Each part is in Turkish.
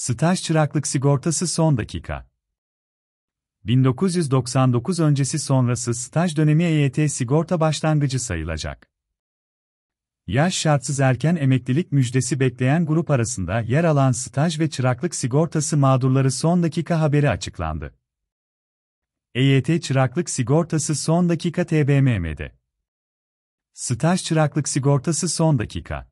Staj çıraklık sigortası son dakika. 1999 öncesi sonrası staj dönemi EYT sigorta başlangıcı sayılacak. Yaş şartsız erken emeklilik müjdesi bekleyen grup arasında yer alan staj ve çıraklık sigortası mağdurları son dakika haberi açıklandı. EYT çıraklık sigortası son dakika TBMM'de. Staj çıraklık sigortası son dakika.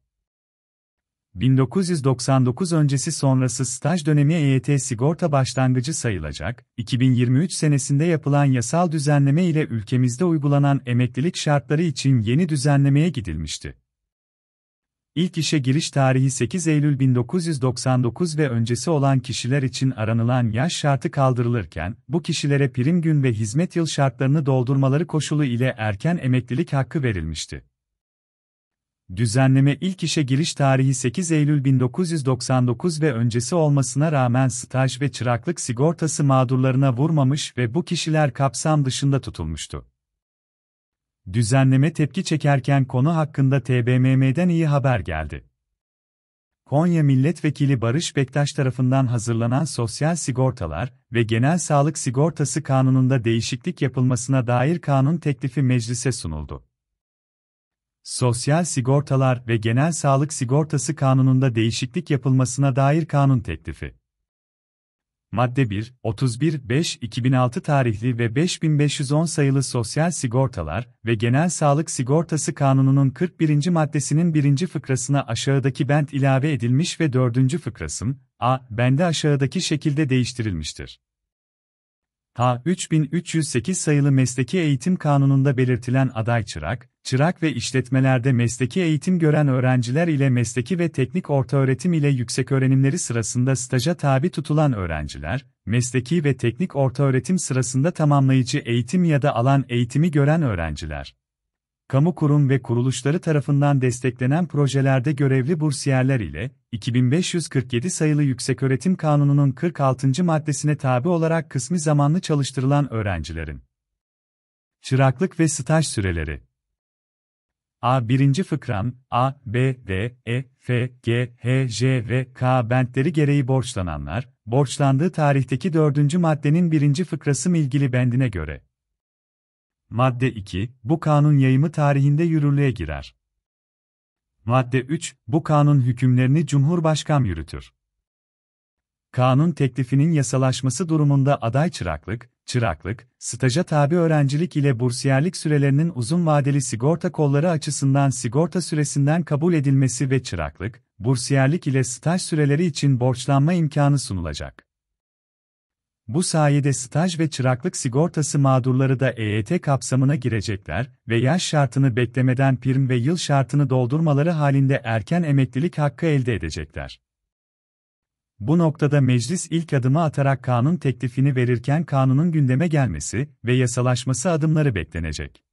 1999 öncesi sonrası staj dönemi EYT sigorta başlangıcı sayılacak, 2023 senesinde yapılan yasal düzenleme ile ülkemizde uygulanan emeklilik şartları için yeni düzenlemeye gidilmişti. İlk işe giriş tarihi 8 Eylül 1999 ve öncesi olan kişiler için aranılan yaş şartı kaldırılırken, bu kişilere prim gün ve hizmet yıl şartlarını doldurmaları koşulu ile erken emeklilik hakkı verilmişti. Düzenleme ilk işe giriş tarihi 8 Eylül 1999 ve öncesi olmasına rağmen staj ve çıraklık sigortası mağdurlarına vurmamış ve bu kişiler kapsam dışında tutulmuştu. Düzenleme tepki çekerken konu hakkında TBMM'den iyi haber geldi. Konya Milletvekili Barış Bektaş tarafından hazırlanan Sosyal Sigortalar ve Genel Sağlık Sigortası Kanunu'nda değişiklik yapılmasına dair kanun teklifi meclise sunuldu. Sosyal Sigortalar ve Genel Sağlık Sigortası Kanunu'nda değişiklik yapılmasına dair kanun teklifi. Madde 1, 31, 5, 2006 tarihli ve 5510 sayılı Sosyal Sigortalar ve Genel Sağlık Sigortası Kanunu'nun 41. maddesinin 1. fıkrasına aşağıdaki bent ilave edilmiş ve 4. fıkrasım a, bende aşağıdaki şekilde değiştirilmiştir. Ta 3308 sayılı Mesleki Eğitim Kanunu'nda belirtilen aday çırak, çırak ve işletmelerde mesleki eğitim gören öğrenciler ile mesleki ve teknik orta öğretim ile yüksek öğrenimleri sırasında staja tabi tutulan öğrenciler, mesleki ve teknik orta öğretim sırasında tamamlayıcı eğitim ya da alan eğitimi gören öğrenciler kamu kurum ve kuruluşları tarafından desteklenen projelerde görevli bursiyerler ile 2547 sayılı Yükseköğretim Kanunu'nun 46. maddesine tabi olarak kısmi zamanlı çalıştırılan öğrencilerin çıraklık ve staj süreleri A. 1. fıkram, A, B, D, E, F, G, H, J ve K bentleri gereği borçlananlar, borçlandığı tarihteki 4. maddenin 1. fıkrası ilgili bendine göre Madde 2. Bu kanun yayımı tarihinde yürürlüğe girer. Madde 3. Bu kanun hükümlerini Cumhurbaşkan yürütür. Kanun teklifinin yasalaşması durumunda aday çıraklık, çıraklık, staja tabi öğrencilik ile bursiyerlik sürelerinin uzun vadeli sigorta kolları açısından sigorta süresinden kabul edilmesi ve çıraklık, bursiyerlik ile staj süreleri için borçlanma imkanı sunulacak. Bu sayede staj ve çıraklık sigortası mağdurları da EYT kapsamına girecekler ve yaş şartını beklemeden prim ve yıl şartını doldurmaları halinde erken emeklilik hakkı elde edecekler. Bu noktada meclis ilk adımı atarak kanun teklifini verirken kanunun gündeme gelmesi ve yasalaşması adımları beklenecek.